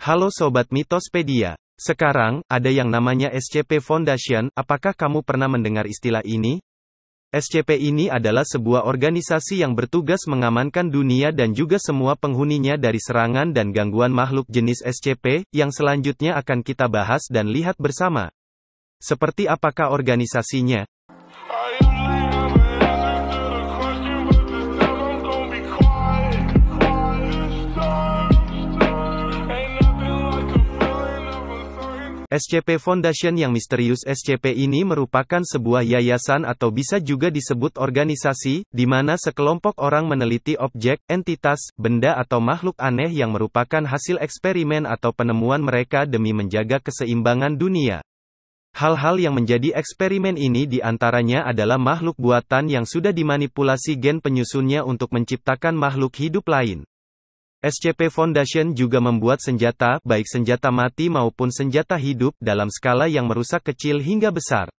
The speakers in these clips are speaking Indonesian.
Halo Sobat Mitospedia. Sekarang, ada yang namanya SCP Foundation, apakah kamu pernah mendengar istilah ini? SCP ini adalah sebuah organisasi yang bertugas mengamankan dunia dan juga semua penghuninya dari serangan dan gangguan makhluk jenis SCP, yang selanjutnya akan kita bahas dan lihat bersama. Seperti apakah organisasinya? SCP Foundation yang misterius SCP ini merupakan sebuah yayasan atau bisa juga disebut organisasi, di mana sekelompok orang meneliti objek, entitas, benda atau makhluk aneh yang merupakan hasil eksperimen atau penemuan mereka demi menjaga keseimbangan dunia. Hal-hal yang menjadi eksperimen ini diantaranya adalah makhluk buatan yang sudah dimanipulasi gen penyusunnya untuk menciptakan makhluk hidup lain. SCP Foundation juga membuat senjata, baik senjata mati maupun senjata hidup, dalam skala yang merusak kecil hingga besar.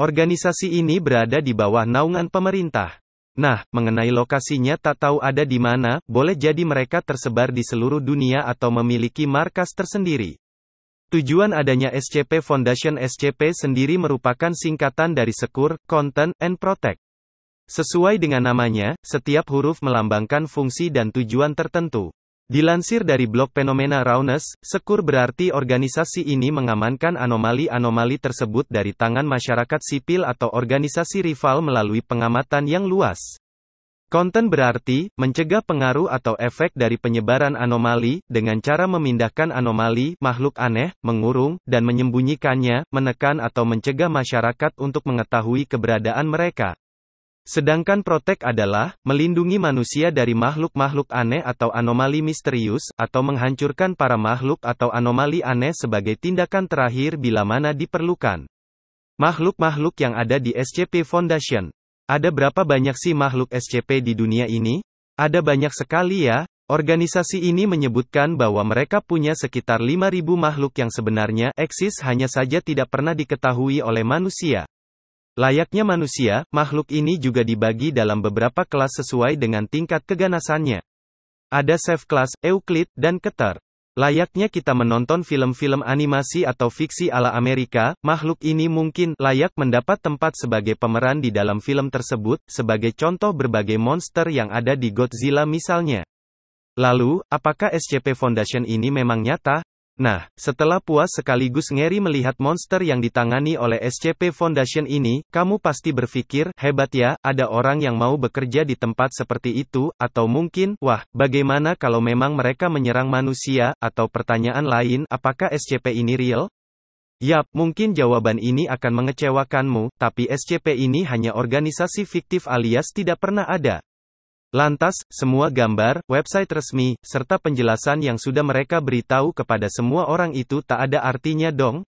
Organisasi ini berada di bawah naungan pemerintah. Nah, mengenai lokasinya tak tahu ada di mana, boleh jadi mereka tersebar di seluruh dunia atau memiliki markas tersendiri. Tujuan adanya SCP Foundation SCP sendiri merupakan singkatan dari Secure, Content, and Protect. Sesuai dengan namanya, setiap huruf melambangkan fungsi dan tujuan tertentu. Dilansir dari blog Fenomena Raunes, Sekur berarti organisasi ini mengamankan anomali-anomali tersebut dari tangan masyarakat sipil atau organisasi rival melalui pengamatan yang luas. Konten berarti, mencegah pengaruh atau efek dari penyebaran anomali, dengan cara memindahkan anomali, makhluk aneh, mengurung, dan menyembunyikannya, menekan atau mencegah masyarakat untuk mengetahui keberadaan mereka. Sedangkan protek adalah, melindungi manusia dari makhluk-makhluk aneh atau anomali misterius, atau menghancurkan para makhluk atau anomali aneh sebagai tindakan terakhir bila mana diperlukan. Makhluk-makhluk yang ada di SCP Foundation. Ada berapa banyak sih makhluk SCP di dunia ini? Ada banyak sekali ya, Organisasi ini menyebutkan bahwa mereka punya sekitar 5.000 makhluk yang sebenarnya eksis hanya saja tidak pernah diketahui oleh manusia. Layaknya manusia, makhluk ini juga dibagi dalam beberapa kelas sesuai dengan tingkat keganasannya. Ada safe class, Euclid, dan Keter. Layaknya kita menonton film-film animasi atau fiksi ala Amerika, makhluk ini mungkin layak mendapat tempat sebagai pemeran di dalam film tersebut, sebagai contoh berbagai monster yang ada di Godzilla misalnya. Lalu, apakah SCP Foundation ini memang nyata? Nah, setelah puas sekaligus ngeri melihat monster yang ditangani oleh SCP Foundation ini, kamu pasti berpikir, hebat ya, ada orang yang mau bekerja di tempat seperti itu, atau mungkin, wah, bagaimana kalau memang mereka menyerang manusia, atau pertanyaan lain, apakah SCP ini real? Yap, mungkin jawaban ini akan mengecewakanmu, tapi SCP ini hanya organisasi fiktif alias tidak pernah ada. Lantas, semua gambar, website resmi, serta penjelasan yang sudah mereka beritahu kepada semua orang itu tak ada artinya dong?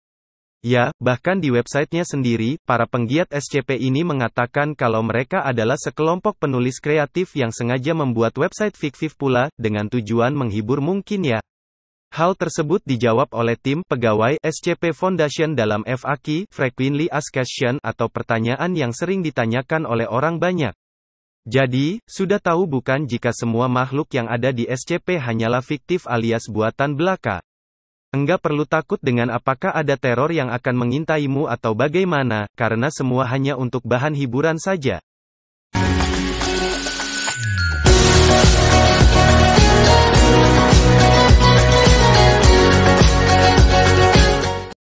Ya, bahkan di websitenya sendiri, para penggiat SCP ini mengatakan kalau mereka adalah sekelompok penulis kreatif yang sengaja membuat website fiktif pula, dengan tujuan menghibur mungkin ya. Hal tersebut dijawab oleh tim pegawai SCP Foundation dalam FAQ, Frequently Asked Question, atau pertanyaan yang sering ditanyakan oleh orang banyak. Jadi, sudah tahu bukan jika semua makhluk yang ada di SCP hanyalah fiktif alias buatan belaka? Enggak perlu takut dengan apakah ada teror yang akan mengintaimu atau bagaimana, karena semua hanya untuk bahan hiburan saja.